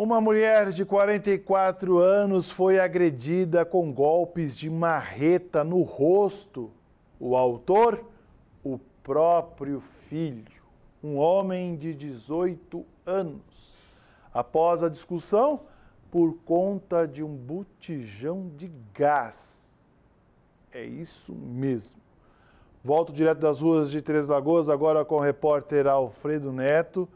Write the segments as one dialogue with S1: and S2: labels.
S1: Uma mulher de 44 anos foi agredida com golpes de marreta no rosto. O autor, o próprio filho, um homem de 18 anos. Após a discussão, por conta de um botijão de gás. É isso mesmo. Volto direto das ruas de Três Lagoas agora com o repórter Alfredo Neto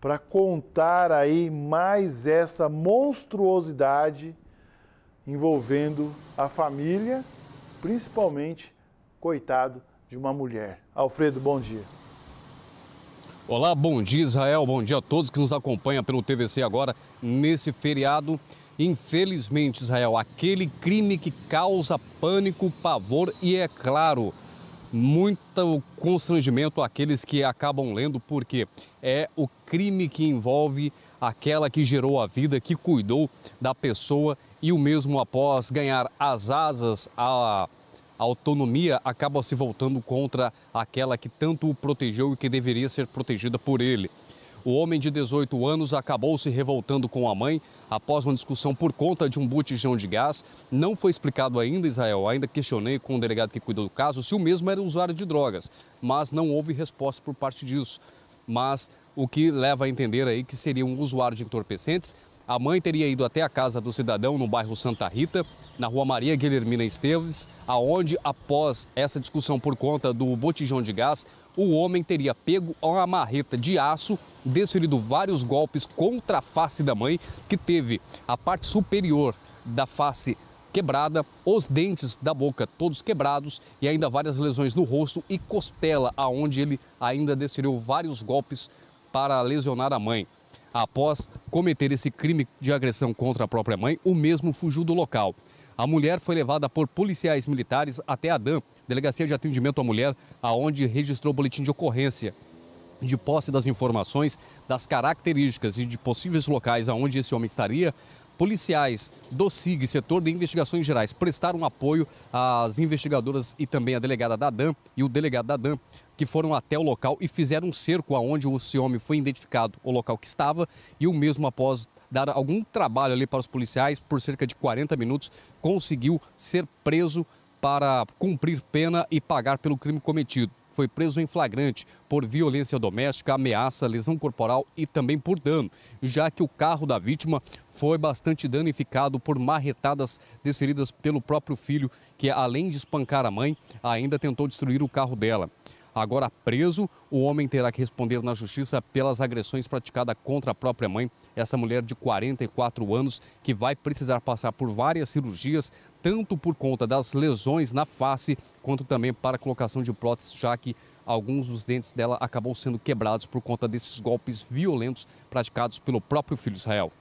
S1: para contar aí mais essa monstruosidade envolvendo a família, principalmente, coitado, de uma mulher. Alfredo, bom dia.
S2: Olá, bom dia Israel, bom dia a todos que nos acompanham pelo TVC agora nesse feriado. Infelizmente, Israel, aquele crime que causa pânico, pavor e, é claro, muito constrangimento àqueles que acabam lendo, porque é o crime que envolve aquela que gerou a vida, que cuidou da pessoa e o mesmo após ganhar as asas, a autonomia acaba se voltando contra aquela que tanto o protegeu e que deveria ser protegida por ele. O homem de 18 anos acabou se revoltando com a mãe após uma discussão por conta de um botijão de gás. Não foi explicado ainda, Israel. Ainda questionei com o delegado que cuidou do caso se o mesmo era usuário de drogas, mas não houve resposta por parte disso. Mas o que leva a entender aí que seria um usuário de entorpecentes a mãe teria ido até a casa do cidadão no bairro Santa Rita, na rua Maria Guilhermina Esteves, aonde, após essa discussão por conta do botijão de gás, o homem teria pego uma marreta de aço, desferido vários golpes contra a face da mãe, que teve a parte superior da face quebrada, os dentes da boca todos quebrados e ainda várias lesões no rosto e costela, aonde ele ainda desferiu vários golpes para lesionar a mãe. Após cometer esse crime de agressão contra a própria mãe, o mesmo fugiu do local. A mulher foi levada por policiais militares até a DAM, Delegacia de Atendimento à Mulher, aonde registrou boletim de ocorrência de posse das informações das características e de possíveis locais aonde esse homem estaria, policiais do SIG, setor de investigações gerais, prestaram apoio às investigadoras e também à delegada da DAM e o delegado da DAM, que foram até o local e fizeram um cerco aonde o homem foi identificado, o local que estava, e o mesmo após dar algum trabalho ali para os policiais, por cerca de 40 minutos, conseguiu ser preso para cumprir pena e pagar pelo crime cometido foi preso em flagrante por violência doméstica, ameaça, lesão corporal e também por dano, já que o carro da vítima foi bastante danificado por marretadas desferidas pelo próprio filho, que além de espancar a mãe, ainda tentou destruir o carro dela. Agora preso, o homem terá que responder na justiça pelas agressões praticadas contra a própria mãe, essa mulher de 44 anos, que vai precisar passar por várias cirurgias, tanto por conta das lesões na face, quanto também para a colocação de próteses, já que alguns dos dentes dela acabam sendo quebrados por conta desses golpes violentos praticados pelo próprio filho Israel.